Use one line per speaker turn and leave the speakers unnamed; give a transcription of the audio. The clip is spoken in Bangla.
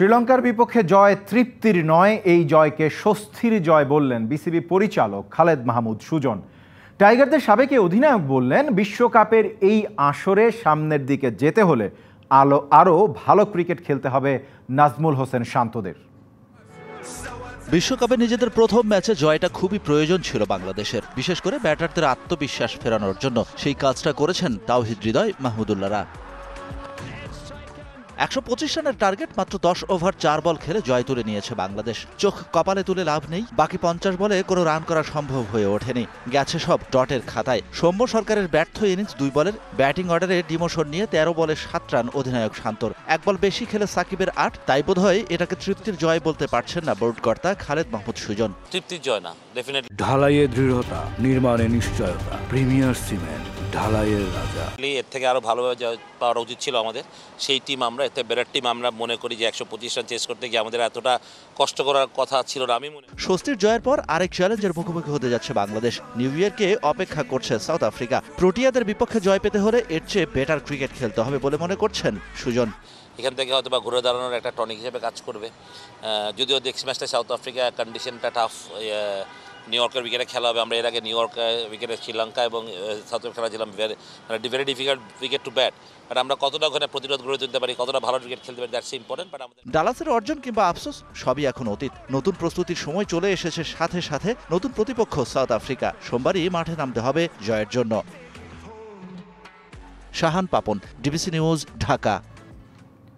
শ্রীলঙ্কার বিপক্ষে জয় তৃপ্তির নয় এই জয়কে স্বস্তির জয় বললেন বিসিবি পরিচালক খালেদ মাহমুদ সুজন টাইগারদের সাবেকে অধিনায়ক বললেন বিশ্বকাপের এই আসরে সামনের দিকে যেতে হলে আলো আরও ভালো ক্রিকেট খেলতে হবে নাজমুল হোসেন শান্তদের বিশ্বকাপে নিজেদের প্রথম ম্যাচে জয়টা
খুবই প্রয়োজন ছিল বাংলাদেশের বিশেষ করে ব্যাটারদের আত্মবিশ্বাস ফেরানোর জন্য সেই কাজটা করেছেন তাওহিদ হৃদয় মাহমুদুল্লাহরা একশো রানের টার্গেট মাত্র দশ ওভার চার বল খেলে জয় তুলে নিয়েছে বাংলাদেশ চোখ কপালে তুলে লাভ নেই বাকি পঞ্চাশ বলে কোনো রান করা সম্ভব হয়ে ওঠেনি গেছে সব ডটের খাতায় সৌম্য সরকারের ব্যর্থ ইনিংস দুই বলের ব্যাটিং অর্ডারে ডিমোশন নিয়ে তেরো বলে সাত রান অধিনায়ক শান্তর এক বল বেশি খেলে সাকিবের আট তাই বোধহয় এটাকে তৃপ্তির জয় বলতে পারছেন না বোর্ড কর্তা খালেদ মাহমুদ সুজন তৃপ্তির জয় না ঢালাইয়ে দৃঢ়তা নির্মাণে নিশ্চয়তা প্রিমিয়ার সিমেন্ট ঢালাইয়ের রাজা
এর থেকে আরও ভালোভাবে পাওয়া উচিত ছিল আমাদের সেই টিম আমরা এতে বেরার টিম আমরা মনে করি যে একশো পঁচিশ রান চেস করতে গিয়ে আমাদের এতটা কষ্ট করার কথা ছিল না আমি মনে
স্বস্তির জয়ের পর আরেক চ্যালেঞ্জের মুখোমুখি হতে যাচ্ছে বাংলাদেশ নিউ ইয়ারকে অপেক্ষা করছে সাউথ আফ্রিকা প্রোটিয়াদের বিপক্ষে জয় পেতে হলে এর চেয়ে বেটার ক্রিকেট খেলতে হবে বলে মনে করছেন সুজন
এখান থেকে হয়তো বা ঘুরে দাঁড়ানোর একটা টনিক হিসেবে কাজ করবে যদিও নেক্সট ম্যাচটা সাউথ আফ্রিকা কন্ডিশনটা টাফ নিউ ইয়র্কের উইকেটে খেলা হবে আমরা এর আগে নিউ ইয়র্কে উইকেটে শ্রীলঙ্কা এবং সাউথ খেলা ছিলাম very very difficult wicket to bat but আমরা কতটা ওখানে প্রতিরোধ গড়ে তুলতে পারি কতটা ভালো ক্রিকেট খেলতে পারি দ্যাটস ইম্পর্টেন্ট বাট আমাদের
ডালাসের অর্জন কিংবা আফসোস সবই এখন অতীত নতুন প্রস্তুতির সময় চলে এসেছে সাথে সাথে নতুন প্রতিপক্ষ সাউথ আফ্রিকা সোমবারই মাঠে নামতে হবে জয়ের জন্য শাহান পাপন ডিবিসি নিউজ ঢাকা